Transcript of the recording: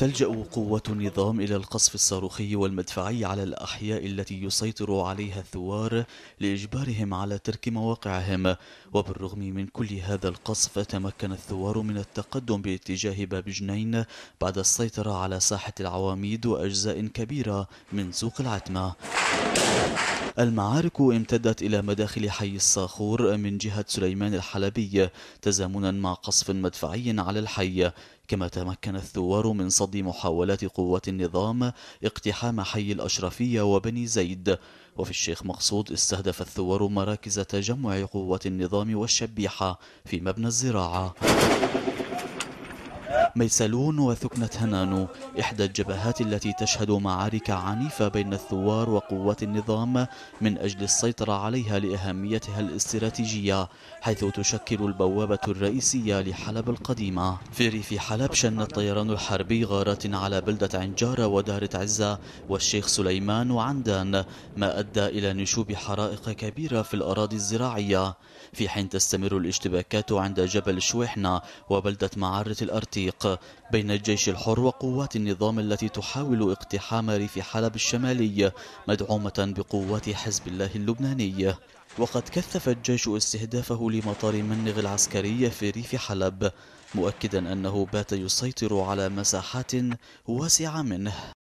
تلجأ قوة النظام إلى القصف الصاروخي والمدفعي على الأحياء التي يسيطر عليها الثوار لإجبارهم على ترك مواقعهم وبالرغم من كل هذا القصف تمكن الثوار من التقدم باتجاه باب جنين بعد السيطرة على ساحة العواميد وأجزاء كبيرة من سوق العتمة المعارك امتدت إلى مداخل حي الصاخور من جهة سليمان الحلبي تزامنا مع قصف مدفعي على الحي كما تمكن الثوار من صد محاولات قوات النظام اقتحام حي الأشرفية وبني زيد وفي الشيخ مقصود استهدف الثوار مراكز تجمع قوات النظام والشبيحة في مبنى الزراعة ميسلون وثكنة هنانو إحدى الجبهات التي تشهد معارك عنيفة بين الثوار وقوات النظام من أجل السيطرة عليها لأهميتها الاستراتيجية حيث تشكل البوابة الرئيسية لحلب القديمة في ريف حلب شن الطيران الحربي غارات على بلدة عنجارة ودارة عزة والشيخ سليمان وعندان ما أدى إلى نشوب حرائق كبيرة في الأراضي الزراعية في حين تستمر الاشتباكات عند جبل شويحنا وبلدة معارة الأرتيق العراق بين الجيش الحر وقوات النظام التي تحاول اقتحام ريف حلب الشمالي مدعومة بقوات حزب الله اللبناني وقد كثف الجيش استهدافه لمطار منغ العسكري في ريف حلب مؤكدا أنه بات يسيطر على مساحات واسعة منه